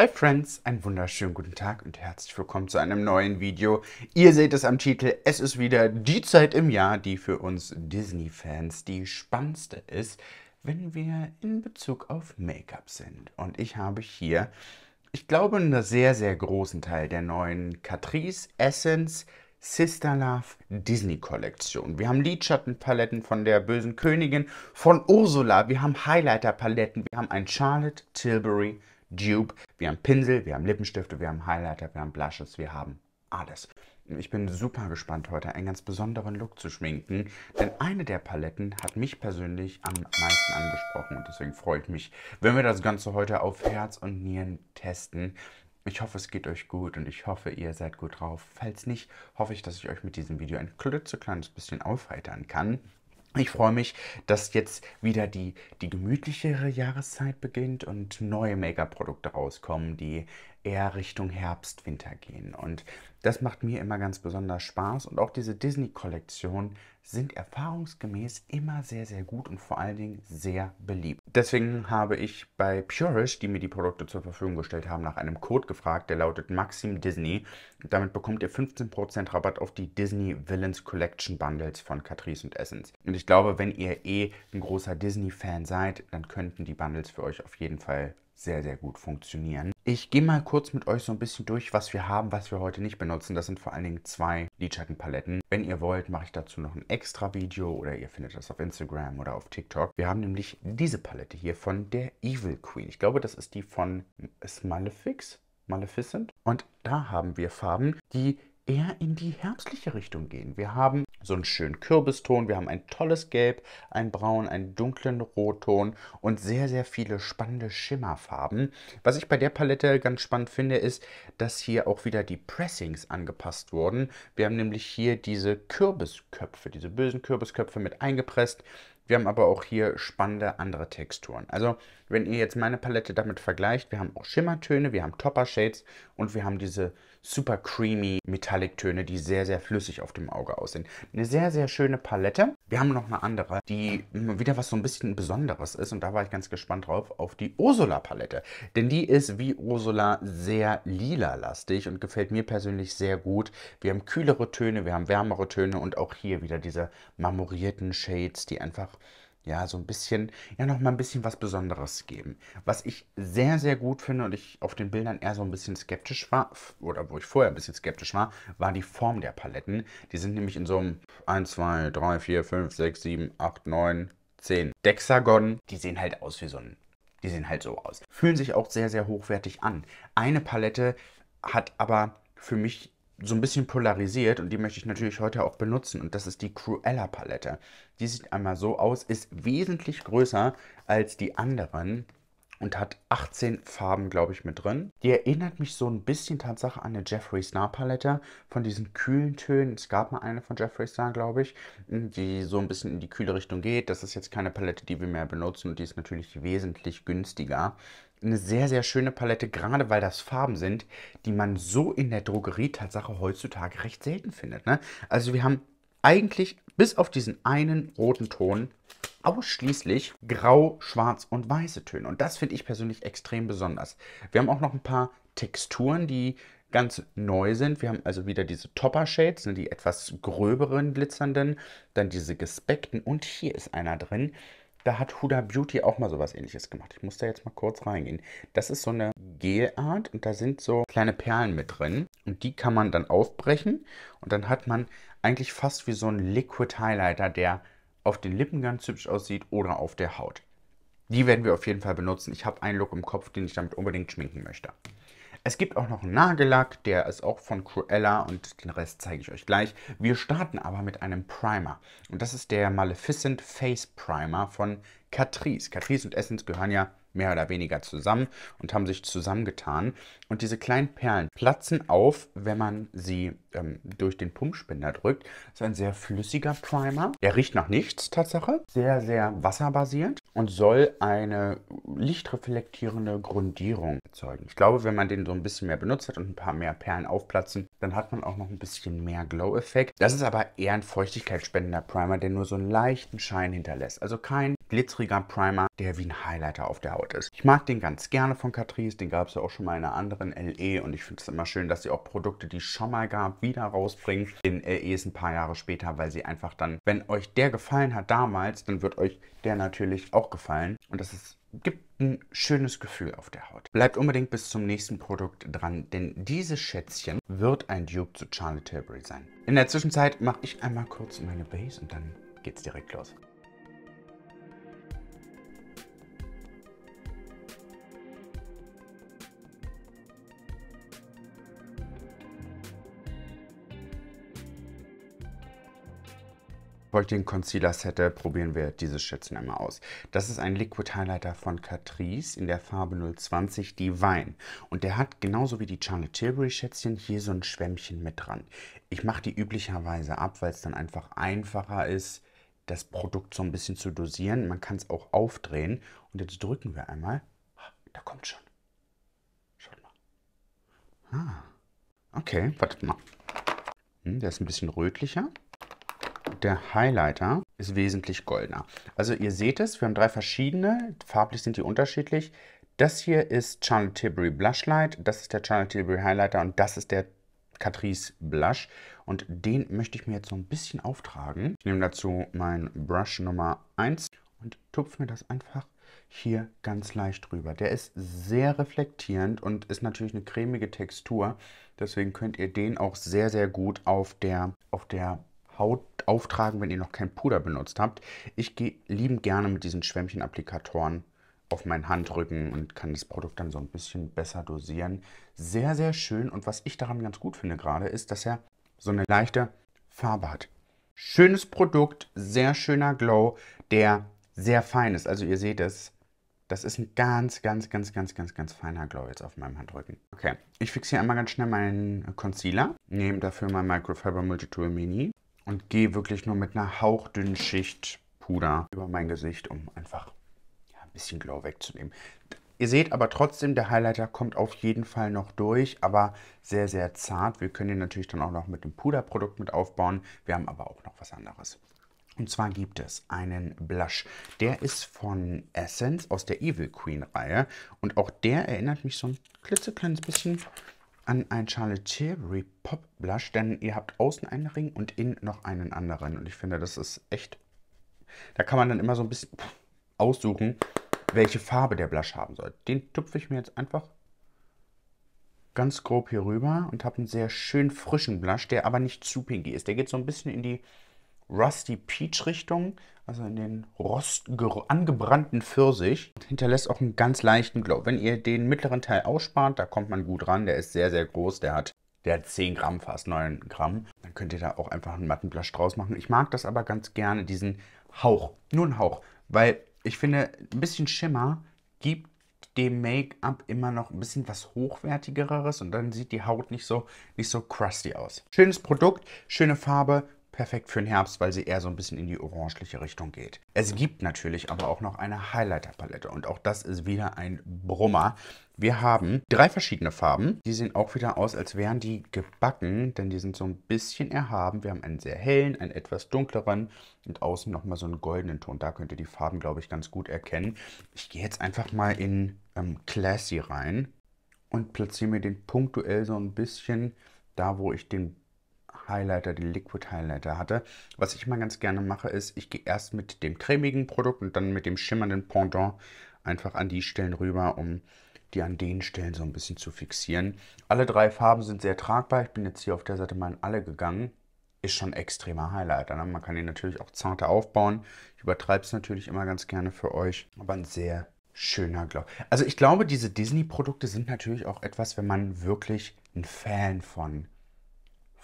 Hi Friends, einen wunderschönen guten Tag und herzlich willkommen zu einem neuen Video. Ihr seht es am Titel, es ist wieder die Zeit im Jahr, die für uns Disney-Fans die spannendste ist, wenn wir in Bezug auf Make-up sind. Und ich habe hier, ich glaube, einen sehr, sehr großen Teil der neuen Catrice Essence Sister Love Disney Kollektion. Wir haben Lidschattenpaletten von der bösen Königin, von Ursula, wir haben Highlighter-Paletten, wir haben ein Charlotte Tilbury Dupe. Wir haben Pinsel, wir haben Lippenstifte, wir haben Highlighter, wir haben Blushes, wir haben alles. Ich bin super gespannt, heute einen ganz besonderen Look zu schminken, denn eine der Paletten hat mich persönlich am meisten angesprochen und deswegen freue ich mich, wenn wir das Ganze heute auf Herz und Nieren testen. Ich hoffe, es geht euch gut und ich hoffe, ihr seid gut drauf. Falls nicht, hoffe ich, dass ich euch mit diesem Video ein klitzekleines bisschen aufheitern kann. Ich freue mich, dass jetzt wieder die, die gemütlichere Jahreszeit beginnt und neue Make-up-Produkte rauskommen, die eher Richtung Herbst, Winter gehen. Und das macht mir immer ganz besonders Spaß. Und auch diese Disney-Kollektionen sind erfahrungsgemäß immer sehr, sehr gut und vor allen Dingen sehr beliebt. Deswegen habe ich bei Purish, die mir die Produkte zur Verfügung gestellt haben, nach einem Code gefragt, der lautet Maxim Disney. Damit bekommt ihr 15% Rabatt auf die Disney Villains Collection Bundles von Catrice und Essence. Und ich glaube, wenn ihr eh ein großer Disney-Fan seid, dann könnten die Bundles für euch auf jeden Fall sehr, sehr gut funktionieren. Ich gehe mal kurz mit euch so ein bisschen durch, was wir haben, was wir heute nicht benutzen. Das sind vor allen Dingen zwei Lidschattenpaletten. Wenn ihr wollt, mache ich dazu noch ein extra Video oder ihr findet das auf Instagram oder auf TikTok. Wir haben nämlich diese Palette hier von der Evil Queen. Ich glaube, das ist die von Malefics. Maleficent. Und da haben wir Farben, die eher in die herbstliche Richtung gehen. Wir haben so einen schönen Kürbiston, wir haben ein tolles Gelb, ein Braun, einen dunklen Rotton und sehr, sehr viele spannende Schimmerfarben. Was ich bei der Palette ganz spannend finde, ist, dass hier auch wieder die Pressings angepasst wurden. Wir haben nämlich hier diese Kürbisköpfe, diese bösen Kürbisköpfe mit eingepresst. Wir haben aber auch hier spannende andere Texturen. Also wenn ihr jetzt meine Palette damit vergleicht, wir haben auch Schimmertöne, wir haben Topper Shades und wir haben diese super creamy Metallic Töne, die sehr, sehr flüssig auf dem Auge aussehen. Eine sehr, sehr schöne Palette. Wir haben noch eine andere, die wieder was so ein bisschen Besonderes ist und da war ich ganz gespannt drauf, auf die Ursula Palette. Denn die ist wie Ursula sehr lila-lastig und gefällt mir persönlich sehr gut. Wir haben kühlere Töne, wir haben wärmere Töne und auch hier wieder diese marmorierten Shades, die einfach ja, so ein bisschen, ja, nochmal ein bisschen was Besonderes geben. Was ich sehr, sehr gut finde und ich auf den Bildern eher so ein bisschen skeptisch war, oder wo ich vorher ein bisschen skeptisch war, war die Form der Paletten. Die sind nämlich in so einem 1, 2, 3, 4, 5, 6, 7, 8, 9, 10 Dexagon. Die sehen halt aus wie so ein, die sehen halt so aus. Fühlen sich auch sehr, sehr hochwertig an. Eine Palette hat aber für mich so ein bisschen polarisiert und die möchte ich natürlich heute auch benutzen und das ist die Cruella Palette. Die sieht einmal so aus, ist wesentlich größer als die anderen und hat 18 Farben, glaube ich, mit drin. Die erinnert mich so ein bisschen Tatsache an eine Jeffree Star Palette von diesen kühlen Tönen. Es gab mal eine von Jeffree Star, glaube ich, die so ein bisschen in die kühle Richtung geht. Das ist jetzt keine Palette, die wir mehr benutzen und die ist natürlich wesentlich günstiger eine sehr, sehr schöne Palette, gerade weil das Farben sind, die man so in der Drogerie Tatsache heutzutage recht selten findet. Ne? Also wir haben eigentlich bis auf diesen einen roten Ton ausschließlich grau, schwarz und weiße Töne. Und das finde ich persönlich extrem besonders. Wir haben auch noch ein paar Texturen, die ganz neu sind. Wir haben also wieder diese Topper-Shades, ne, die etwas gröberen, glitzernden, dann diese gespeckten und hier ist einer drin, da hat Huda Beauty auch mal sowas ähnliches gemacht. Ich muss da jetzt mal kurz reingehen. Das ist so eine Gelart und da sind so kleine Perlen mit drin. Und die kann man dann aufbrechen. Und dann hat man eigentlich fast wie so ein Liquid Highlighter, der auf den Lippen ganz hübsch aussieht oder auf der Haut. Die werden wir auf jeden Fall benutzen. Ich habe einen Look im Kopf, den ich damit unbedingt schminken möchte. Es gibt auch noch einen Nagellack, der ist auch von Cruella und den Rest zeige ich euch gleich. Wir starten aber mit einem Primer und das ist der Maleficent Face Primer von Catrice. Catrice und Essence gehören ja mehr oder weniger zusammen und haben sich zusammengetan. Und diese kleinen Perlen platzen auf, wenn man sie ähm, durch den Pumpspender drückt. Das ist ein sehr flüssiger Primer. Der riecht nach nichts, Tatsache. Sehr, sehr wasserbasiert und soll eine lichtreflektierende Grundierung erzeugen. Ich glaube, wenn man den so ein bisschen mehr benutzt hat und ein paar mehr Perlen aufplatzen, dann hat man auch noch ein bisschen mehr Glow-Effekt. Das ist aber eher ein feuchtigkeitsspendender Primer, der nur so einen leichten Schein hinterlässt. Also kein glitzeriger Primer, der wie ein Highlighter auf der Haut ist. Ich mag den ganz gerne von Catrice, den gab es ja auch schon mal in einer anderen LE und ich finde es immer schön, dass sie auch Produkte, die es schon mal gab, wieder rausbringen. In LEs ein paar Jahre später, weil sie einfach dann, wenn euch der gefallen hat damals, dann wird euch der natürlich auch aufgefallen und das ist, gibt ein schönes Gefühl auf der Haut. Bleibt unbedingt bis zum nächsten Produkt dran, denn dieses Schätzchen wird ein Dupe zu Charlotte Tilbury sein. In der Zwischenzeit mache ich einmal kurz meine Base und dann geht's direkt los. wollt den Concealer Setter, probieren wir dieses Schätzchen einmal aus. Das ist ein Liquid Highlighter von Catrice in der Farbe 020 Divine. Und der hat genauso wie die Charlotte Tilbury Schätzchen hier so ein Schwämmchen mit dran. Ich mache die üblicherweise ab, weil es dann einfach einfacher ist, das Produkt so ein bisschen zu dosieren. Man kann es auch aufdrehen. Und jetzt drücken wir einmal. Da kommt schon. Schaut mal. Ah. Okay, wartet mal. Hm, der ist ein bisschen rötlicher der Highlighter ist wesentlich goldener. Also ihr seht es, wir haben drei verschiedene, farblich sind die unterschiedlich. Das hier ist Charlotte Tilbury Blush Light, das ist der Charlotte Tilbury Highlighter und das ist der Catrice Blush. Und den möchte ich mir jetzt so ein bisschen auftragen. Ich nehme dazu meinen Brush Nummer 1 und tupfe mir das einfach hier ganz leicht drüber. Der ist sehr reflektierend und ist natürlich eine cremige Textur. Deswegen könnt ihr den auch sehr, sehr gut auf der, auf der Haut auftragen, wenn ihr noch kein Puder benutzt habt. Ich gehe liebend gerne mit diesen Schwämmchen-Applikatoren auf meinen Handrücken und kann das Produkt dann so ein bisschen besser dosieren. Sehr, sehr schön. Und was ich daran ganz gut finde gerade, ist, dass er so eine leichte Farbe hat. Schönes Produkt, sehr schöner Glow, der sehr fein ist. Also ihr seht es, das ist ein ganz, ganz, ganz, ganz, ganz, ganz feiner Glow jetzt auf meinem Handrücken. Okay, ich fixiere einmal ganz schnell meinen Concealer. Nehme dafür mein Microfiber Multitool Mini und gehe wirklich nur mit einer hauchdünnen Schicht Puder über mein Gesicht, um einfach ja, ein bisschen Glow wegzunehmen. Ihr seht aber trotzdem, der Highlighter kommt auf jeden Fall noch durch, aber sehr, sehr zart. Wir können ihn natürlich dann auch noch mit dem Puderprodukt mit aufbauen. Wir haben aber auch noch was anderes. Und zwar gibt es einen Blush. Der ist von Essence aus der Evil Queen Reihe. Und auch der erinnert mich so ein klitzekleines bisschen an ein Charlotte Tilbury Pop Blush, denn ihr habt außen einen Ring und innen noch einen anderen. Und ich finde, das ist echt, da kann man dann immer so ein bisschen aussuchen, welche Farbe der Blush haben soll. Den tupfe ich mir jetzt einfach ganz grob hier rüber und habe einen sehr schön frischen Blush, der aber nicht zu pinky ist. Der geht so ein bisschen in die Rusty Peach Richtung, also in den rost angebrannten Pfirsich. Hinterlässt auch einen ganz leichten Glow. Wenn ihr den mittleren Teil ausspart, da kommt man gut ran. Der ist sehr, sehr groß. Der hat, der hat 10 Gramm, fast 9 Gramm. Dann könnt ihr da auch einfach einen matten Blush draus machen. Ich mag das aber ganz gerne, diesen Hauch. Nur einen Hauch. Weil ich finde, ein bisschen Schimmer gibt dem Make-up immer noch ein bisschen was hochwertigeres und dann sieht die Haut nicht so, nicht so crusty aus. Schönes Produkt, schöne Farbe, Perfekt für den Herbst, weil sie eher so ein bisschen in die orangeliche Richtung geht. Es gibt natürlich aber auch noch eine Highlighter-Palette und auch das ist wieder ein Brummer. Wir haben drei verschiedene Farben. Die sehen auch wieder aus, als wären die gebacken, denn die sind so ein bisschen erhaben. Wir haben einen sehr hellen, einen etwas dunkleren und außen nochmal so einen goldenen Ton. Da könnt ihr die Farben, glaube ich, ganz gut erkennen. Ich gehe jetzt einfach mal in ähm, Classy rein und platziere mir den punktuell so ein bisschen da, wo ich den Highlighter, die Liquid Highlighter hatte. Was ich mal ganz gerne mache, ist, ich gehe erst mit dem cremigen Produkt und dann mit dem schimmernden Pendant einfach an die Stellen rüber, um die an den Stellen so ein bisschen zu fixieren. Alle drei Farben sind sehr tragbar. Ich bin jetzt hier auf der Seite mal in alle gegangen. Ist schon extremer Highlighter. Ne? Man kann ihn natürlich auch zarter aufbauen. Ich übertreibe es natürlich immer ganz gerne für euch. Aber ein sehr schöner Glow. Also ich glaube, diese Disney-Produkte sind natürlich auch etwas, wenn man wirklich ein Fan von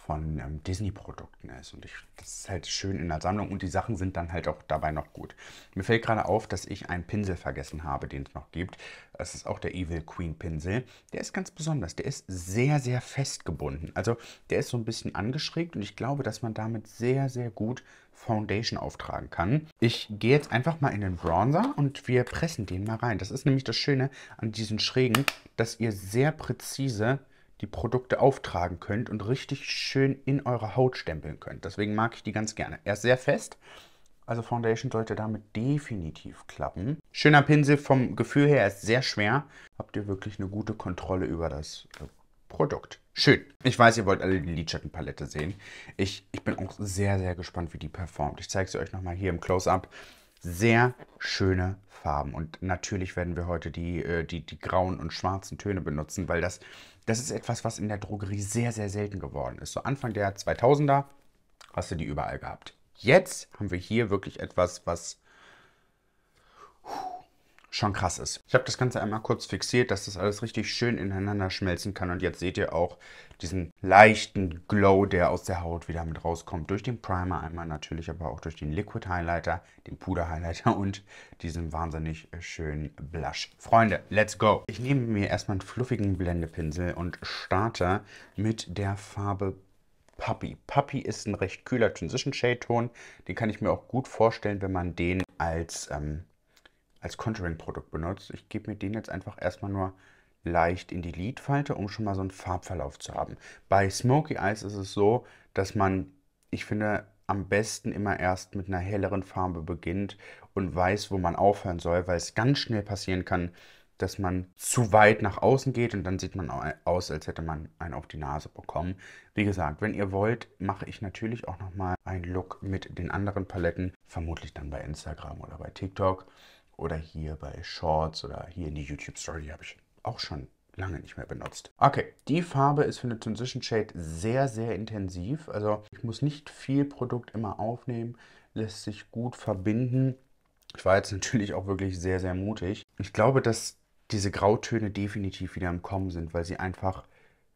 von ähm, Disney-Produkten ist. Und ich, das ist halt schön in der Sammlung und die Sachen sind dann halt auch dabei noch gut. Mir fällt gerade auf, dass ich einen Pinsel vergessen habe, den es noch gibt. Das ist auch der Evil Queen Pinsel. Der ist ganz besonders. Der ist sehr, sehr fest gebunden. Also der ist so ein bisschen angeschrägt und ich glaube, dass man damit sehr, sehr gut Foundation auftragen kann. Ich gehe jetzt einfach mal in den Bronzer und wir pressen den mal rein. Das ist nämlich das Schöne an diesen Schrägen, dass ihr sehr präzise die Produkte auftragen könnt und richtig schön in eure Haut stempeln könnt. Deswegen mag ich die ganz gerne. Er ist sehr fest, also Foundation sollte damit definitiv klappen. Schöner Pinsel vom Gefühl her, er ist sehr schwer. Habt ihr wirklich eine gute Kontrolle über das äh, Produkt. Schön. Ich weiß, ihr wollt alle die Lidschattenpalette sehen. Ich, ich bin auch sehr, sehr gespannt, wie die performt. Ich zeige sie euch nochmal hier im Close-Up sehr schöne Farben. Und natürlich werden wir heute die, äh, die, die grauen und schwarzen Töne benutzen, weil das das ist etwas, was in der Drogerie sehr, sehr selten geworden ist. So Anfang der 2000er hast du die überall gehabt. Jetzt haben wir hier wirklich etwas, was schon krass ist. Ich habe das Ganze einmal kurz fixiert, dass das alles richtig schön ineinander schmelzen kann und jetzt seht ihr auch diesen leichten Glow, der aus der Haut wieder mit rauskommt. Durch den Primer einmal natürlich, aber auch durch den Liquid Highlighter, den Puder Highlighter und diesen wahnsinnig schönen Blush. Freunde, let's go! Ich nehme mir erstmal einen fluffigen Blendepinsel und starte mit der Farbe Puppy. Puppy ist ein recht kühler Transition Shade Ton. Den kann ich mir auch gut vorstellen, wenn man den als ähm, als Contouring-Produkt benutzt. Ich gebe mir den jetzt einfach erstmal nur leicht in die Lidfalte, um schon mal so einen Farbverlauf zu haben. Bei Smoky Eyes ist es so, dass man, ich finde, am besten immer erst mit einer helleren Farbe beginnt und weiß, wo man aufhören soll, weil es ganz schnell passieren kann, dass man zu weit nach außen geht und dann sieht man aus, als hätte man einen auf die Nase bekommen. Wie gesagt, wenn ihr wollt, mache ich natürlich auch nochmal einen Look mit den anderen Paletten, vermutlich dann bei Instagram oder bei TikTok oder hier bei Shorts oder hier in die YouTube Story habe ich auch schon lange nicht mehr benutzt. Okay, die Farbe ist für eine Transition Shade sehr, sehr intensiv. Also ich muss nicht viel Produkt immer aufnehmen, lässt sich gut verbinden. Ich war jetzt natürlich auch wirklich sehr, sehr mutig. Ich glaube, dass diese Grautöne definitiv wieder im Kommen sind, weil sie einfach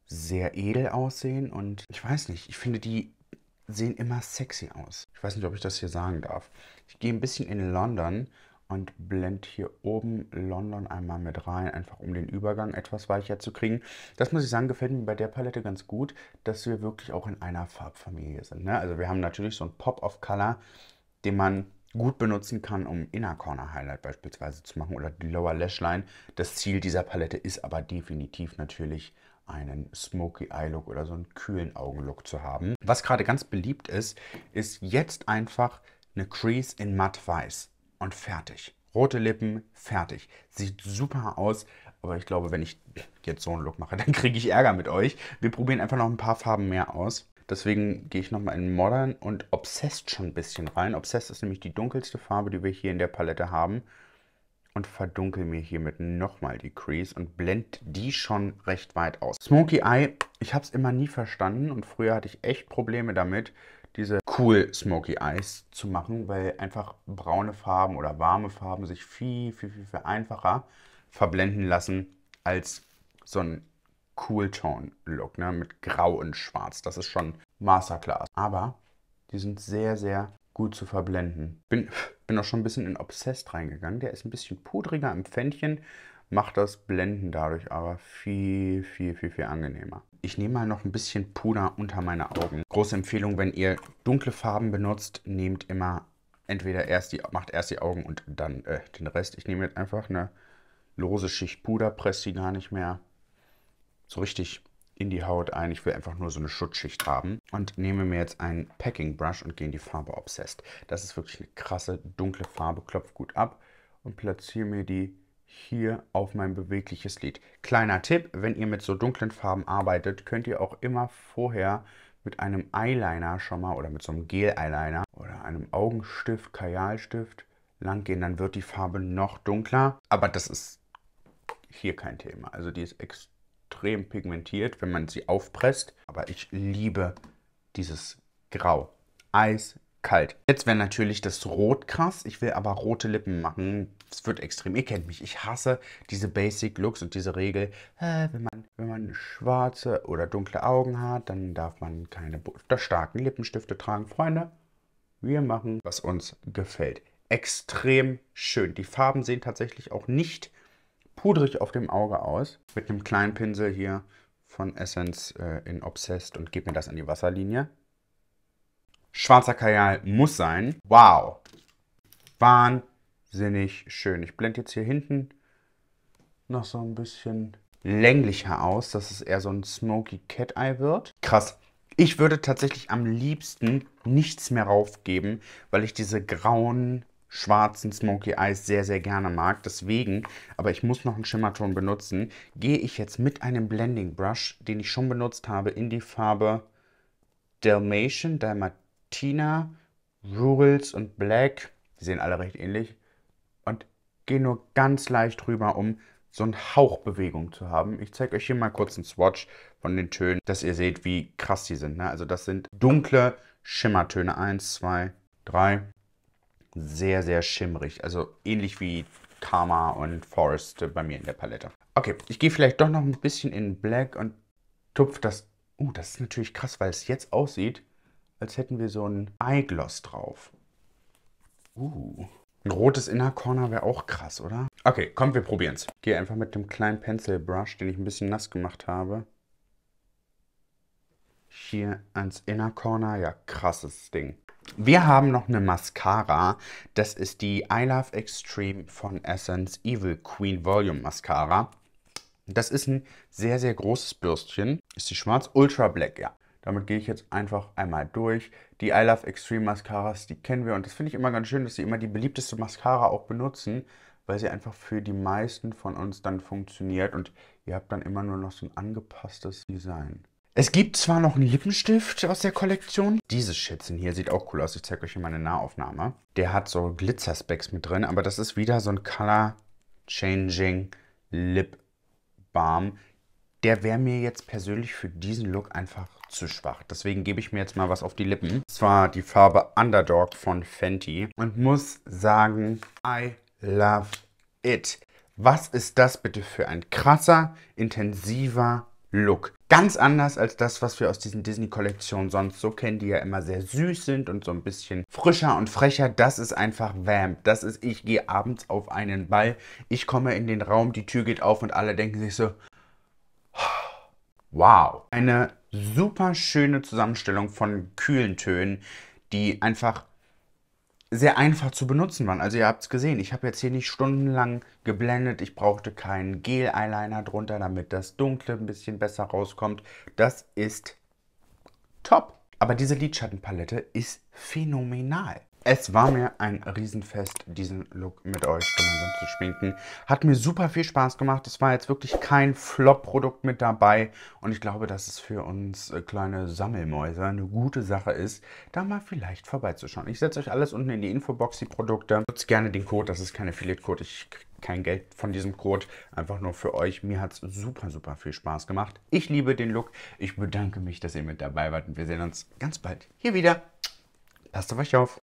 sehr edel aussehen und ich weiß nicht, ich finde, die sehen immer sexy aus. Ich weiß nicht, ob ich das hier sagen darf. Ich gehe ein bisschen in London und blende hier oben London einmal mit rein, einfach um den Übergang etwas weicher zu kriegen. Das muss ich sagen, gefällt mir bei der Palette ganz gut, dass wir wirklich auch in einer Farbfamilie sind. Ne? Also wir haben natürlich so einen Pop of Color, den man gut benutzen kann, um Inner Corner Highlight beispielsweise zu machen oder die Lower Lash Line. Das Ziel dieser Palette ist aber definitiv natürlich einen Smoky Eye Look oder so einen kühlen Augenlook zu haben. Was gerade ganz beliebt ist, ist jetzt einfach eine Crease in matt weiß und fertig. Rote Lippen, fertig. Sieht super aus, aber ich glaube, wenn ich jetzt so einen Look mache, dann kriege ich Ärger mit euch. Wir probieren einfach noch ein paar Farben mehr aus. Deswegen gehe ich nochmal in Modern und Obsessed schon ein bisschen rein. Obsessed ist nämlich die dunkelste Farbe, die wir hier in der Palette haben. Und verdunkel mir hiermit nochmal die Crease und blend die schon recht weit aus. Smoky Eye, ich habe es immer nie verstanden und früher hatte ich echt Probleme damit diese cool Smoky Eyes zu machen, weil einfach braune Farben oder warme Farben sich viel, viel, viel, viel einfacher verblenden lassen als so ein Cool Tone Look ne? mit Grau und Schwarz. Das ist schon Masterclass. Aber die sind sehr, sehr gut zu verblenden. Bin, bin auch schon ein bisschen in Obsessed reingegangen. Der ist ein bisschen pudriger im Pfändchen macht das Blenden dadurch aber viel, viel, viel, viel angenehmer. Ich nehme mal noch ein bisschen Puder unter meine Augen. Große Empfehlung, wenn ihr dunkle Farben benutzt, nehmt immer entweder erst die, macht erst die Augen und dann äh, den Rest. Ich nehme jetzt einfach eine lose Schicht Puder, presse die gar nicht mehr so richtig in die Haut ein. Ich will einfach nur so eine Schutzschicht haben. Und nehme mir jetzt einen Packing Brush und gehe in die Farbe Obsessed. Das ist wirklich eine krasse dunkle Farbe, klopft gut ab und platziere mir die hier auf mein bewegliches Lid. Kleiner Tipp, wenn ihr mit so dunklen Farben arbeitet, könnt ihr auch immer vorher mit einem Eyeliner schon mal oder mit so einem Gel-Eyeliner oder einem Augenstift, Kajalstift langgehen, dann wird die Farbe noch dunkler. Aber das ist hier kein Thema. Also die ist extrem pigmentiert, wenn man sie aufpresst. Aber ich liebe dieses Grau. Eis kalt. Jetzt wäre natürlich das Rot krass. Ich will aber rote Lippen machen. Es wird extrem. Ihr kennt mich. Ich hasse diese Basic Looks und diese Regel. wenn, man, wenn man schwarze oder dunkle Augen hat, dann darf man keine starken Lippenstifte tragen. Freunde, wir machen, was uns gefällt. Extrem schön. Die Farben sehen tatsächlich auch nicht pudrig auf dem Auge aus. Mit einem kleinen Pinsel hier von Essence äh, in Obsessed und gebe mir das an die Wasserlinie. Schwarzer Kajal muss sein. Wow. Wahnsinnig schön. Ich blende jetzt hier hinten noch so ein bisschen länglicher aus, dass es eher so ein Smoky Cat Eye wird. Krass. Ich würde tatsächlich am liebsten nichts mehr raufgeben, weil ich diese grauen, schwarzen Smoky Eyes sehr, sehr gerne mag. Deswegen, aber ich muss noch einen Schimmerton benutzen, gehe ich jetzt mit einem Blending Brush, den ich schon benutzt habe, in die Farbe Dalmatian, Dalmat Tina, Rules und Black, die sehen alle recht ähnlich, und gehe nur ganz leicht rüber, um so einen Hauch Bewegung zu haben. Ich zeige euch hier mal kurz einen Swatch von den Tönen, dass ihr seht, wie krass die sind. Ne? Also das sind dunkle Schimmertöne. Eins, zwei, drei. Sehr, sehr schimmrig. Also ähnlich wie Karma und Forest bei mir in der Palette. Okay, ich gehe vielleicht doch noch ein bisschen in Black und tupfe das... Oh, uh, das ist natürlich krass, weil es jetzt aussieht als hätten wir so ein Eyegloss drauf. Uh. Ein rotes Inner Corner wäre auch krass, oder? Okay, komm, wir probieren's. Ich gehe einfach mit dem kleinen Pencil Brush, den ich ein bisschen nass gemacht habe. Hier ans Inner Corner. Ja, krasses Ding. Wir haben noch eine Mascara. Das ist die I Love Extreme von Essence Evil Queen Volume Mascara. Das ist ein sehr, sehr großes Bürstchen. Ist die schwarz? Ultra Black, ja. Damit gehe ich jetzt einfach einmal durch. Die I Love Extreme Mascaras, die kennen wir und das finde ich immer ganz schön, dass sie immer die beliebteste Mascara auch benutzen, weil sie einfach für die meisten von uns dann funktioniert und ihr habt dann immer nur noch so ein angepasstes Design. Es gibt zwar noch einen Lippenstift aus der Kollektion. Dieses Schätzchen hier sieht auch cool aus. Ich zeige euch hier meine Nahaufnahme. Der hat so Glitzer-Specs mit drin, aber das ist wieder so ein Color Changing Lip Balm der wäre mir jetzt persönlich für diesen Look einfach zu schwach. Deswegen gebe ich mir jetzt mal was auf die Lippen. Und zwar die Farbe Underdog von Fenty. Und muss sagen, I love it. Was ist das bitte für ein krasser, intensiver Look? Ganz anders als das, was wir aus diesen Disney-Kollektionen sonst so kennen, die ja immer sehr süß sind und so ein bisschen frischer und frecher. Das ist einfach Vamp. Das ist, ich gehe abends auf einen Ball, ich komme in den Raum, die Tür geht auf und alle denken sich so, Wow. Eine super schöne Zusammenstellung von kühlen Tönen, die einfach sehr einfach zu benutzen waren. Also ihr habt es gesehen, ich habe jetzt hier nicht stundenlang geblendet. Ich brauchte keinen Gel-Eyeliner drunter, damit das Dunkle ein bisschen besser rauskommt. Das ist top. Aber diese Lidschattenpalette ist phänomenal. Es war mir ein Riesenfest, diesen Look mit euch gemeinsam zu schminken. Hat mir super viel Spaß gemacht. Es war jetzt wirklich kein Flop-Produkt mit dabei. Und ich glaube, dass es für uns äh, kleine Sammelmäuse eine gute Sache ist, da mal vielleicht vorbeizuschauen. Ich setze euch alles unten in die Infobox, die Produkte. Nutzt gerne den Code, das ist kein Affiliate-Code. Ich kriege kein Geld von diesem Code, einfach nur für euch. Mir hat es super, super viel Spaß gemacht. Ich liebe den Look. Ich bedanke mich, dass ihr mit dabei wart. Und wir sehen uns ganz bald hier wieder. Passt auf euch auf.